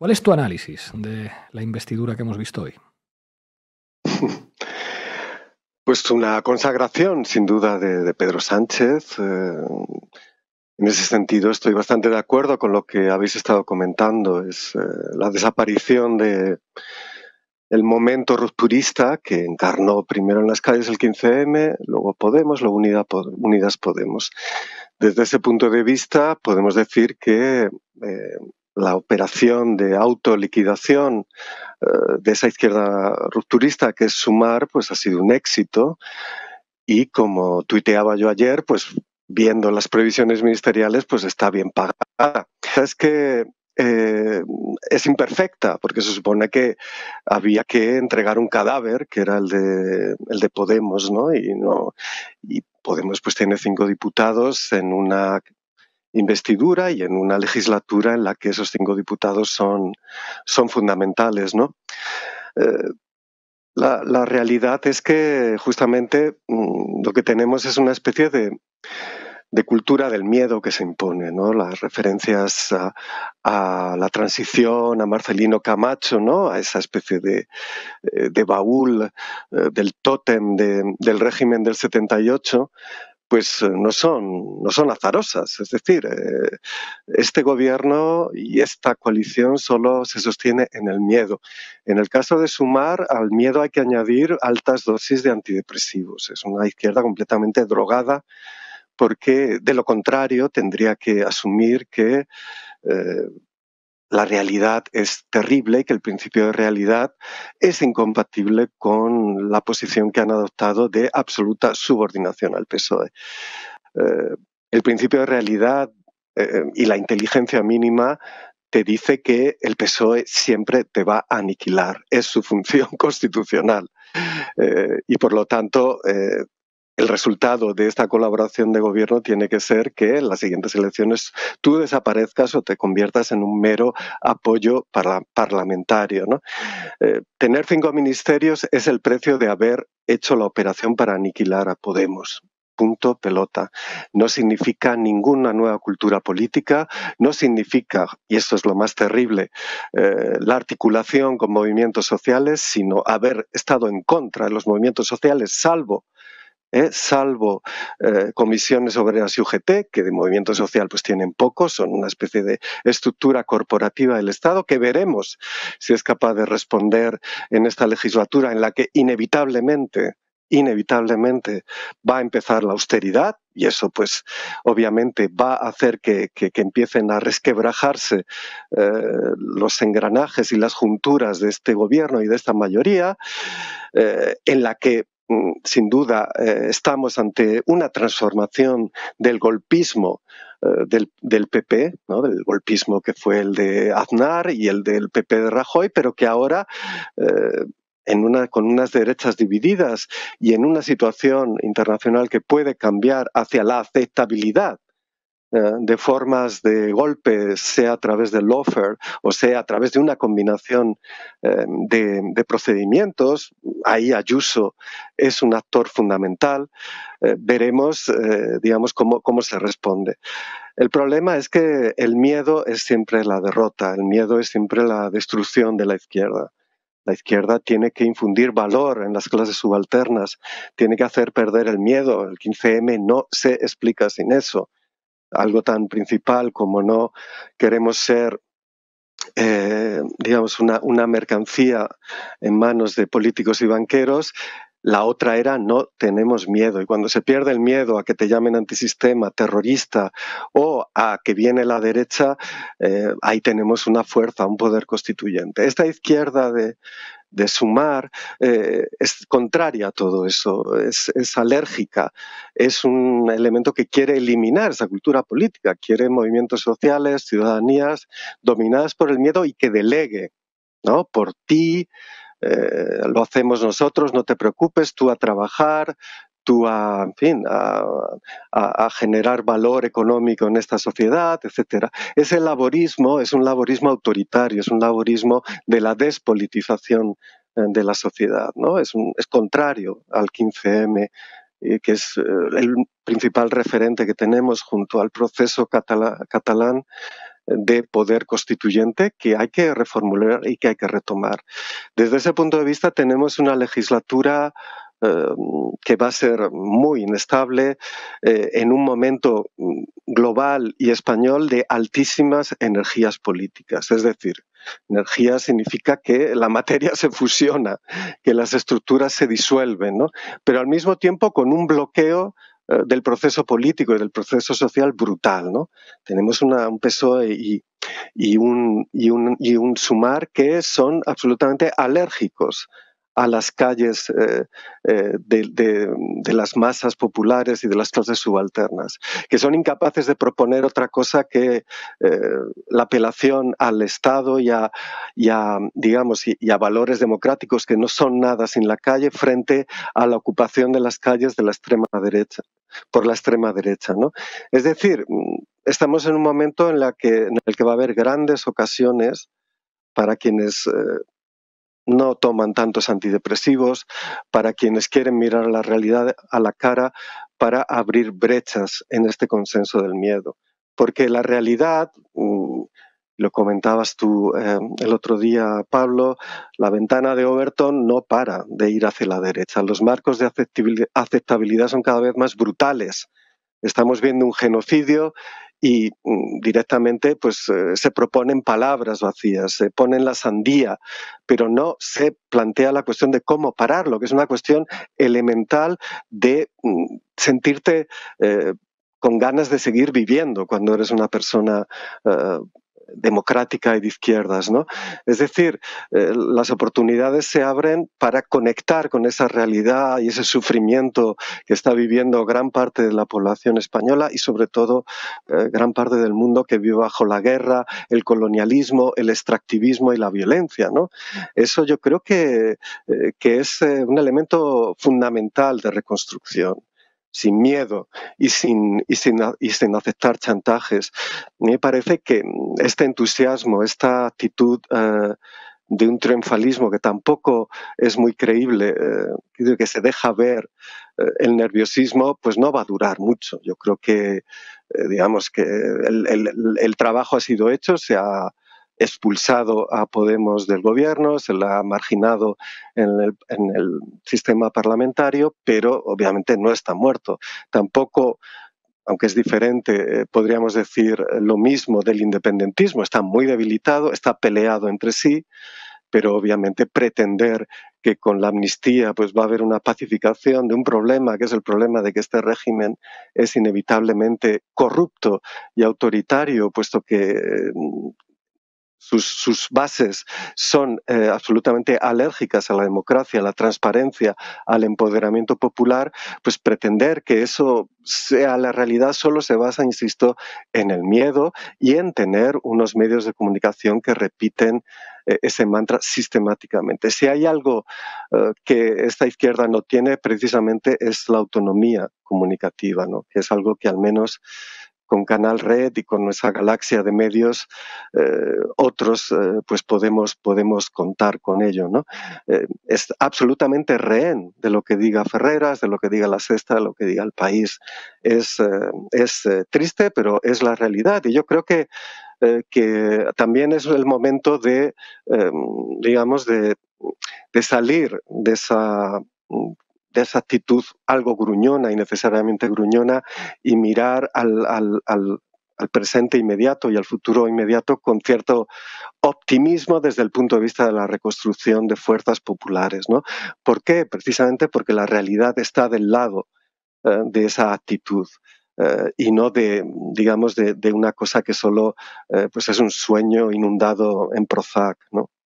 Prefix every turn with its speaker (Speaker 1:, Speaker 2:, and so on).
Speaker 1: ¿Cuál es tu análisis de la investidura que hemos visto hoy? Pues una consagración, sin duda, de, Pedro Sánchez. Eh, en ese sentido, estoy bastante de acuerdo con lo que habéis estado comentando. Es eh, la desaparición de el momento rupturista que encarnó primero en las calles el 15M, luego Podemos, luego Unidas Podemos. Desde ese punto de vista, podemos decir que eh, la operación de autoliquidación eh, de esa izquierda rupturista que es Sumar, pues ha sido un éxito. Y como tuiteaba yo ayer, pues viendo las previsiones ministeriales, pues está bien pagada. Es que eh, es imperfecta, porque se supone que había que entregar un cadáver, que era el de, el de Podemos, ¿no? Y, no, y Podemos pues tiene cinco diputados en una investidura y en una legislatura en la que esos cinco diputados son, son fundamentales. Eh, la, realidad es que justamente mm, lo que tenemos es una especie de, cultura del miedo que se impone, ¿no? Las referencias a, la transición, a Marcelino Camacho, A esa especie de, eh, baúl eh, del tótem del régimen del 78, pues eh, no son, no son azarosas. Es decir, eh, este gobierno y esta coalición solo se sostiene en el miedo. En el caso de Sumar, al miedo hay que añadir altas dosis de antidepresivos. Es una izquierda completamente drogada porque de lo contrario tendría que asumir que eh, la realidad es terrible, que el principio de realidad es incompatible con la posición que han adoptado de absoluta subordinación al PSOE. Eh, el principio de realidad eh, y la inteligencia mínima te dice que el PSOE siempre te va a aniquilar, es su función constitucional. Eh, y por lo tanto, el resultado de esta colaboración de gobierno tiene que ser que en las siguientes elecciones tú desaparezcas o te conviertas en un mero apoyo para, parlamentario. Eh, tener cinco ministerios es el precio de haber hecho la operación para aniquilar a Podemos punto pelota. No significa ninguna nueva cultura política, no significa, y esto es lo más terrible, eh, la articulación con movimientos sociales, sino haber estado en contra de los movimientos sociales, salvo ¿eh? salvo eh, comisiones obreras y UGT, que de movimiento social pues tienen poco, son una especie de estructura corporativa del Estado, que veremos si es capaz de responder en esta legislatura en la que inevitablemente inevitablemente va a empezar la austeridad y eso pues obviamente va a hacer que, que, empiecen a resquebrajarse eh, los engranajes y las junturas de este gobierno y de esta mayoría en la que Mm, sin duda, eh, estamos ante una transformación del golpismo eh, del, PP, del golpismo que fue el de Aznar y el del PP de Rajoy, pero que ahora eh, en una, con unas derechas divididas y en una situación internacional que puede cambiar hacia la aceptabilidad eh, de formas de golpe, sea a través del lawfare o sea a través de una combinación eh, de, procedimientos. Ahí Ayuso es un actor fundamental. Eh, veremos, digamos, cómo, cómo se responde. El problema es que el miedo es siempre la derrota, el miedo es siempre la destrucción de la izquierda. La izquierda tiene que infundir valor en las clases subalternas, tiene que hacer perder el miedo. El 15M no se explica sin eso algo tan principal como no queremos ser eh, digamos, una, una, mercancía en manos de políticos y banqueros. La otra era no tenemos miedo. Y cuando se pierde el miedo a que te llamen antisistema, terrorista o a que viene la derecha, eh, ahí tenemos una fuerza, un poder constituyente. Esta izquierda de, de sumar, eh, es contraria a todo eso, es, alérgica, es un elemento que quiere eliminar esa cultura política, quiere movimientos sociales, ciudadanías dominadas por el miedo y que delegue, ¿no? Por ti, eh, lo hacemos nosotros, no te preocupes, tú a trabajar, a, en fin, a, generar valor económico en esta sociedad, etcétera. Ese laborismo es un laborismo autoritario, es un laborismo de la despolitización eh, de la sociedad, ¿no? Es, es contrario al 15M eh, que es eh, el principal referente que tenemos junto al proceso catalán de poder constituyente que hay que reformular y que hay que retomar. Desde ese punto de vista tenemos una legislatura Em, que va a ser muy inestable eh, en un momento mm, global y español de altísimas energías políticas. Es decir, energía significa que la materia se fusiona, que las estructuras se disuelven, ¿no? pero al mismo tiempo con un bloqueo eh, del proceso político y del proceso social brutal. ¿no? Tenemos un PSOE y, y, un, y, un, y un sumar que son absolutamente alérgicos a las calles eh, eh, de, las masas populares y de las clases subalternas, que son incapaces de proponer otra cosa que eh, la apelación al Estado y a, digamos, y, a valores democráticos que no son nada sin la calle frente a la ocupación de las calles de la extrema derecha, por la extrema derecha. ¿no? Es decir, mm, estamos en un momento en el que va a haber grandes ocasiones para quienes no toman tantos antidepresivos, para quienes quieren mirar la realidad a la cara para abrir brechas en este consenso del miedo. Porque la realidad, mm, lo comentabas tú em, el otro día, Pablo, la ventana de Overton no para de ir hacia la derecha. Los marcos de aceptabilidad son cada vez más brutales. Estamos viendo un genocidio y mm, directamente pues eh, se proponen palabras vacías, se ponen la sandía, pero no se plantea la cuestión de cómo pararlo, que es una cuestión elemental de mm, sentirte eh, con ganas de seguir viviendo cuando eres una persona eh, democrática y de izquierdas. ¿no? Es decir, eh, las oportunidades se abren para conectar con esa realidad y ese sufrimiento que está viviendo gran parte de la población española y sobre todo eh, gran parte del mundo que vive bajo la guerra, el colonialismo, el extractivismo y la violencia. ¿no? Eso yo creo que, eh, que es un elemento fundamental de reconstrucción sin miedo y sin, y sin, aceptar chantajes. Me parece que este entusiasmo, esta actitud eh, de un triunfalismo que tampoco es muy creíble, eh, que se deja ver eh, el nerviosismo, pues no va a durar mucho. Yo creo que, digamos, que el trabajo ha sido hecho, se ha expulsado a Podemos del gobierno, se la ha marginado en el, sistema parlamentario, pero obviamente no está muerto. Tampoco aunque es diferente, eh, podríamos decir lo mismo del independentismo. Está muy debilitado, está peleado entre sí, pero obviamente pretender que con la amnistía pues va a haber una pacificación de un problema que es el problema de que este régimen es inevitablemente corrupto y autoritario puesto que eh, sus, bases son eh, absolutamente alérgicas a la democracia, a la transparencia, al empoderamiento popular, pues pretender que eso sea la realidad solo se basa, insisto, en el miedo y en tener unos medios de comunicación que repiten eh, ese mantra sistemáticamente. Si hay algo eh, que esta izquierda no tiene, precisamente es la autonomía comunicativa, ¿no? que es algo que al menos con Canal Red y con nuestra galaxia de medios, eh, otros eh, pues podemos, podemos contar con ello. Eh, es absolutamente rehén de lo que diga Ferreras, de lo que diga La Sexta, de lo que diga el país. Es, es triste, pero es la realidad. Y yo creo que, que también es el momento de, digamos, de, de salir de esa de esa actitud algo gruñona y necesariamente gruñona y mirar al, presente inmediato y al futuro inmediato con cierto optimismo desde el punto de vista de la reconstrucción de fuerzas populares. ¿no? ¿Por qué? Precisamente porque la realidad está del lado eh, de esa actitud. Eh, y no de, digamos, de, una cosa que solo eh, pues es un sueño inundado en Prozac, ¿no?